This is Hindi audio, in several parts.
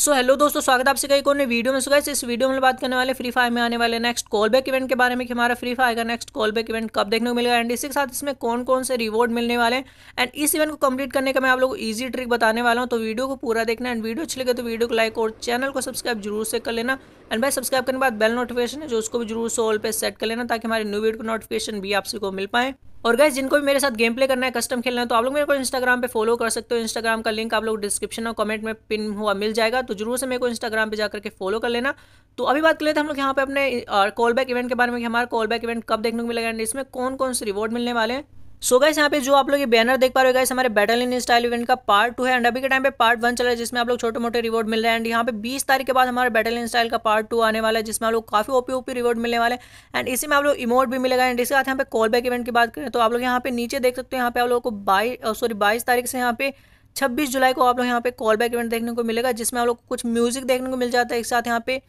सो हेलो दोस्तों स्वागत है आपसे कई को वीडियो में सुगाई इस वीडियो में बात करने वाले फ्री फायर में आने वाले नेक्स्ट कॉल बैक इवेंट के बारे में कि हमारा फ्री फायर का नेक्स्ट कॉल बैक इवेंट कब देखने को मिलेगा एंड इसके साथ इसमें कौन कौन से रिवॉर्ड मिलने वाले हैं एंड इस इवेंट को कंप्लीट करने का मैं आप लोग ईजी ट्रिक बताने वाला हूँ तो वीडियो को पूरा देखना एंड वीडियो अच्छी लगे तो वीडियो को लाइक और चैनल को सब्सक्राइब जरूर से कर लेना एंड भाई सब्सक्राइब करने के बाद बेल नोटिफिकेशन है जो उसको भी जरूर सोल पर सेट कर लेना ताकि हमारे न्यू वीडियो को नोटिफिकेशन भी आपसे को मिल पाए और गैस जिनको भी मेरे साथ गेम प्ले करना है कस्टम खेलना है तो आप लोग मेरे को इंस्टाग्राम पे फॉलो कर सकते हो इंस्टाग्राम का लिंक आप लोग डिस्क्रिप्शन और कमेंट में पिन हुआ मिल जाएगा तो जरूर से मेरे को इंस्टाग्राम पे जाकर के फॉलो कर लेना तो अभी बात कर लेते हैं हम लोग यहाँ पे अपने कॉल बैक इवेंट के बारे में हमारा कॉल बैक इवेंट कब देखने को मिलेगा एंड इसमें कौन कौन से रिवॉर्ड मिलने वाले हैं सो so गैस यहाँ पे जो आप लोग ये बैनर देख पा रहे हो गैस हमारे बैटल इन स्टाइल इवेंट का पार्ट टू है एंड अभी के टाइम पे पार्ट वन चल रहा है जिसमें आप लोग छोटे मोटे रिवॉर्ड मिल रहे हैं एंड यहाँ पे 20 तारीख के बाद हमारे बैटल इन स्टाइल का पार्ट टू आने वाला है जिसमें आप लोग काफी ओपी ओपी रिवॉर्ड मिलने वाले एंड इसी में आप लोग इमोट भी मिलेगा एंड इसके साथ यहाँ पे कॉल बैक इवेंट की बात करें तो आप लोग यहाँ पे नीचे देख सकते हो यहाँ पे आप लोग को बाईस सॉरी बाईस तारीख से यहाँ पे छब्बीस जुलाई को आप लोग यहाँ पे कॉल बैक इवेंट देखने को मिलेगा जिसमें आप लोग कुछ म्यूजिक देखने को मिल जाता है एक साथ यहाँ पे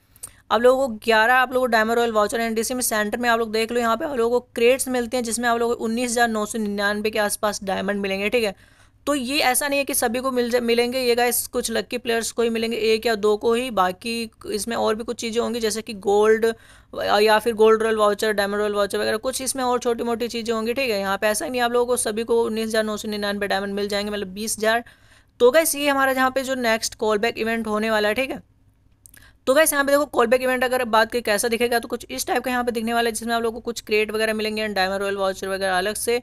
आप लोगों को ग्यारह आप लोगों को डायमंड रॉयल वाउचर एनडीसी में सेंटर में आप लोग देख लो यहाँ पे आप लोगों को क्रेट्स मिलते हैं जिसमें आप लोगों को उन्नीस हज़ार नौ सौ निन्यानवे के आसपास डायमंड मिलेंगे ठीक है तो ये ऐसा नहीं है कि सभी को मिल मिलेंगे ये गाय कुछ लक्की प्लेयर्स को ही मिलेंगे एक या दो को ही बाकी इसमें और भी कुछ चीज़ें होंगी जैसे कि गोल्ड या फिर gold royal voucher diamond royal voucher वगैरह कुछ इसमें और छोटी मोटी चीज़ें होंगी ठीक है यहाँ पे ऐसा नहीं आप लोगों को सभी को उन्नीस हज़ार नौ सौ निन्यानवे डायमंड मिल जाएंगे मतलब बीस हज़ार तो गैस ये हमारा जहाँ पे जो नेक्स्ट कॉल बैक इवेंट होने वाला है ठीक है तो वैसे यहाँ पे देखो कॉल बैक इवेंट अगर बात करें कैसा दिखेगा तो कुछ इस टाइप का यहाँ पे दिखने वाला है जिसमें आप लोगों को कुछ क्रेट वगैरह मिलेंगे एंड डायमंड रॉयल वाउचर वगैरह अलग से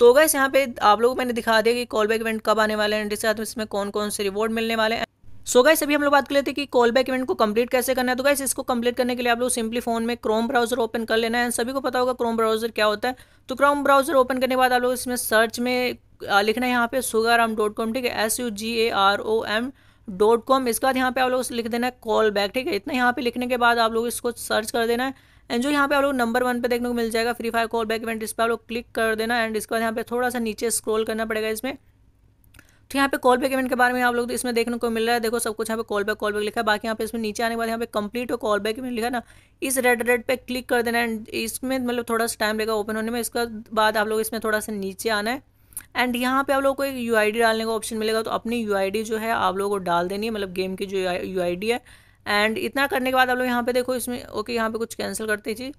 तो गैस यहाँ पे आप लोगों को मैंने दिखा दिया कि कॉल बैक इवेंट कब आने वाले हैं जिसके साथ इसमें कौन कौन से रिवॉर्ड मिलने वाले हैं सो गाइस अभी हम लोग बात कर लेते हैं कि कॉल बैक इवेंट को कंप्लीट कैसे करना है तो गाइस इसको कंप्लीट करने के लिए आप लोग सिंपली फोन में क्रोम ब्राउजर ओपन कर लेना है सभी को पता होगा क्रोम ब्राउजर क्या होता है तो क्रोम ब्राउजर ओपन करने के बाद आप लोग इसमें सर्च में लिखना है यहाँ पे सुगाराम डॉट कॉम ठीक है S U G A R O M dot com इसके बाद यहाँ पे आप लोग लिख देना है कॉल बैक ठीक है इतना यहाँ पे लिखने के बाद आप लोग इसको सर्च कर देना है एंड जो यहाँ पे आप लोग नंबर वन पे देखने को मिल जाएगा free fire call back event इस पर आप लोग क्लिक कर देना एंड इसके बाद यहाँ पे थोड़ा सा नीचे स्क्रॉल करना पड़ेगा इसमें तो यहाँ पे कॉल बैक इवेंट के बारे में आप लोग तो इसमें देखने को मिल रहा है देखो सब कुछ यहाँ पे कॉल बैक कॉल बैक लिखा है बाकी यहाँ पे इसमें नीचे आने के बाद यहाँ पे कंप्लीट और कॉल बैक इवेंट लिखा ना इस रेड रेड पे क्लिक कर देना एंड इसमें मतलब थोड़ा सा टाइम लेगा ओपन होने में इसके बाद आप लोग इसमें थोड़ा सा नीचे आना है एंड यहाँ पे आप लोग को एक यू डालने का ऑप्शन मिलेगा तो अपनी यू जो है आप लोगों को डाल देनी है मतलब गेम की जो यू है एंड इतना करने के बाद आप लोग यहाँ पे देखो इसमें ओके यहाँ पे कुछ कैंसिल करते जी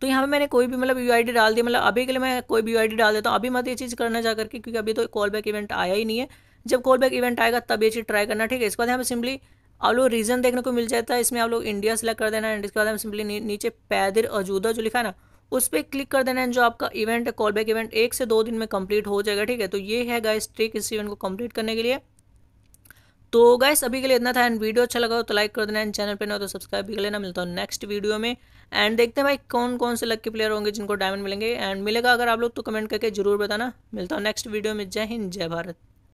तो यहाँ पे मैंने कोई भी मतलब यू डाल दिया मतलब अभी के लिए मैं कोई भी यू डाल देता हूँ अभी मत ये चीज़ करना जा करके क्योंकि अभी तो कॉल बैक इवेंट आया ही नहीं है जब कॉल बैक इवेंट आएगा तब ये चीज़ ट्राई करना ठीक है इसके बाद यहाँ सिंपली आप लोग रीजन देखने को मिल जाता है इसमें आप लोग इंडिया सेलेक्ट कर देना एंड इसके बाद हम सिंपली नीचे पैदिर अजूदा जो लिखा है ना उस पर क्लिक कर देना है जो आपका इवेंट है कॉल बैक इवेंट एक से दो दिन में कंप्लीट हो जाएगा ठीक है तो ये है गाइस ट्रिक इस इवेंट को कंप्लीट करने के लिए तो गाइस अभी के लिए इतना था एंड वीडियो अच्छा लगा हो तो लाइक कर देना एंड चैनल पे ना तो सब्सक्राइब भी कर लेना मिलता हूँ नेक्स्ट वीडियो में एंड देखते हैं भाई कौन कौन से लग प्लेयर होंगे जिनको डायमंड मिलेंगे एंड मिलेगा अगर आप लोग तो कमेंट करके जरूर बताना मिलता हूँ नेक्स्ट वीडियो में जय हिंद जय भारत